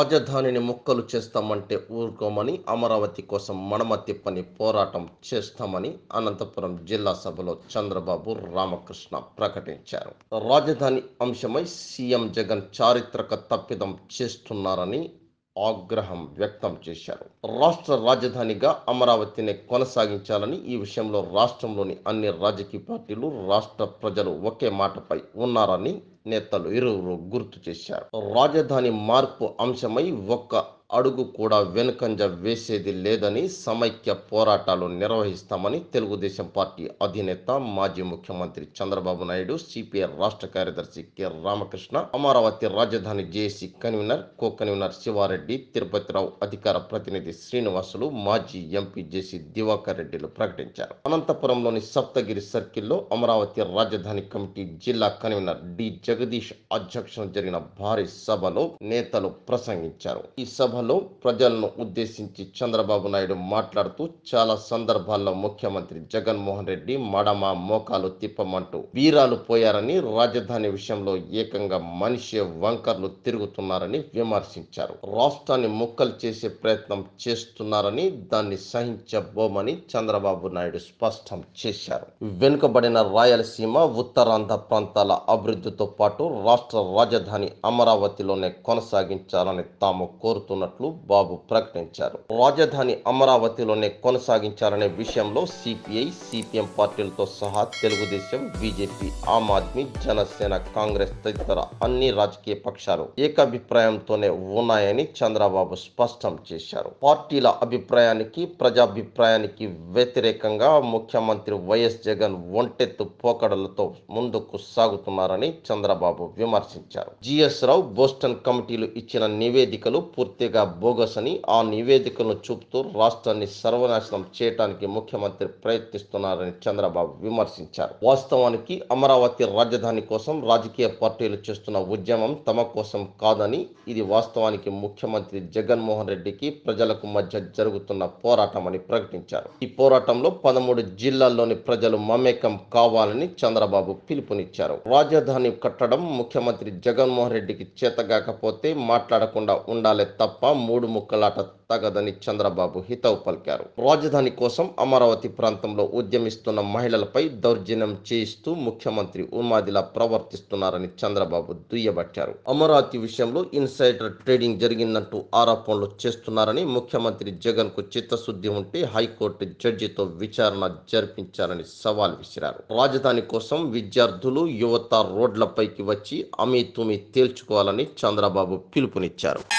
రాజధానిని ముక్కలు చేస్తామంటే ఊరుకోమని అమరావతి కోసం మడమ తిప్పని పోరాటం చేస్తామని అనంతపురం జిల్లా సభలో చంద్రబాబు రామకృష్ణ ప్రకటించారు రాజధాని అంశమై సీఎం జగన్ చారిత్రక తప్పిదం చేస్తున్నారని ఆగ్రహం వ్యక్తం చేశారు రాష్ట్ర రాజధానిగా అమరావతిని కొనసాగించాలని ఈ విషయంలో రాష్ట్రంలోని అన్ని రాజకీయ పార్టీలు రాష్ట్ర ప్రజలు ఒకే మాటపై ఉన్నారని నేతలు ఇరువురు గుర్తు చేశారు రాజధాని మార్పు అంశమై ఒక్క అడుగు కూడా వెనుకంజ వేసేది లేదని సమైక్య పోరాటాలు నిర్వహిస్తామని తెలుగుదేశం పార్టీ అధినేత మాజీ ముఖ్యమంత్రి చంద్రబాబు నాయుడు సిపిఐ రాష్ట్ర కార్యదర్శి కె రామకృష్ణ అమరావతి రాజధాని JAC convener co convener Sivareddy Tirupatirao అధికార ప్రతినిధి శ్రీనివాసులు మాజీ ఎంపీ జేసీ దివాకర్ రెడ్డిలు ప్రకటించారు అనంతపురంలోని సప్తగిరి సర్కిల్లో అమరావతి రాజధాని కమిటీ జిల్లా కన్వీనర్ డి జగదీష్ అధ్యక్షం జరిగిన భారీ సభలో నేతలు ప్రసంగించారు ఈ సభ సభలో ప్రజలను ఉద్దేశించి చంద్రబాబు నాయుడు మాట్లాడుతూ చాలా సందర్భాల్లో ముఖ్యమంత్రి జగన్మోహన్ రెడ్డి మడమ మోకాలు తిప్పమంటూ వీరాలు పోయారని రాజధాని విషయంలో ఏకంగా మనిషి వంకర్లు తిరుగుతున్నారని విమర్శించారు రాష్ట్రాన్ని ముక్కలు చేసే ప్రయత్నం చేస్తున్నారని దాన్ని సహించబోమని చంద్రబాబు నాయుడు స్పష్టం చేశారు వెనుకబడిన రాయలసీమ ఉత్తరాంధ్ర ప్రాంతాల అభివృద్ధితో పాటు రాష్ట్ర రాజధాని అమరావతిలోనే కొనసాగించాలని తాము కోరుతున్నారు చేస్తున్నట్లు బాబు ప్రకటించారు రాజధాని అమరావతిలోనే కొనసాగించాలనే విషయంలో సిపిఐ సిపిఎం పార్టీలతో సహా తెలుగుదేశం బీజేపీ ఆమ్ ఆద్మీ జనసేన కాంగ్రెస్ తదితర అన్ని రాజకీయ పక్షాలు ఏకాభిప్రాయంతోనే ఉన్నాయని చంద్రబాబు స్పష్టం చేశారు పార్టీల అభిప్రాయానికి ప్రజాభిప్రాయానికి వ్యతిరేకంగా ముఖ్యమంత్రి వైఎస్ జగన్ ఒంటెత్తు పోకడలతో ముందుకు సాగుతున్నారని చంద్రబాబు విమర్శించారు జిఎస్ రావు బోస్టన్ కమిటీలు ఇచ్చిన నివేదికలు పూర్తిగా పైగా బోగస్ అని ఆ నివేదికను చూపుతూ రాష్ట్రాన్ని సర్వనాశనం చేయటానికి ముఖ్యమంత్రి ప్రయత్నిస్తున్నారని చంద్రబాబు విమర్శించారు వాస్తవానికి అమరావతి రాజధాని కోసం రాజకీయ పార్టీలు చేస్తున్న ఉద్యమం తమ కోసం కాదని ఇది వాస్తవానికి ముఖ్యమంత్రి జగన్మోహన్ రెడ్డికి ప్రజలకు మధ్య జరుగుతున్న పోరాటం అని ప్రకటించారు ఈ పోరాటంలో పదమూడు జిల్లాల్లోని ప్రజలు మమేకం కావాలని చంద్రబాబు పిలుపునిచ్చారు రాజధాని కట్టడం ముఖ్యమంత్రి జగన్మోహన్ రెడ్డికి చేతగాకపోతే మాట్లాడకుండా ఉండాలి తప్ప మూడు ముక్కలాట తగదని చంద్రబాబు హితవు పలికారు రాజధాని కోసం అమరావతి ప్రాంతంలో ఉద్యమిస్తున్న మహిళలపై దౌర్జన్యం చేయిస్తూ ముఖ్యమంత్రి ఉమాదిలా ప్రవర్తిస్తున్నారని చంద్రబాబు దుయ్యబట్టారు అమరావతి విషయంలో ఇన్సైడర్ ట్రేడింగ్ జరిగిందంటూ ఆరోపణలు చేస్తున్నారని ముఖ్యమంత్రి జగన్ కు చిత్తశుద్ధి ఉంటే హైకోర్టు జడ్జితో విచారణ జరిపించారని సవాల్ విసిరారు రాజధాని కోసం విద్యార్థులు యువత రోడ్లపైకి వచ్చి అమీ తుమి తేల్చుకోవాలని చంద్రబాబు పిలుపునిచ్చారు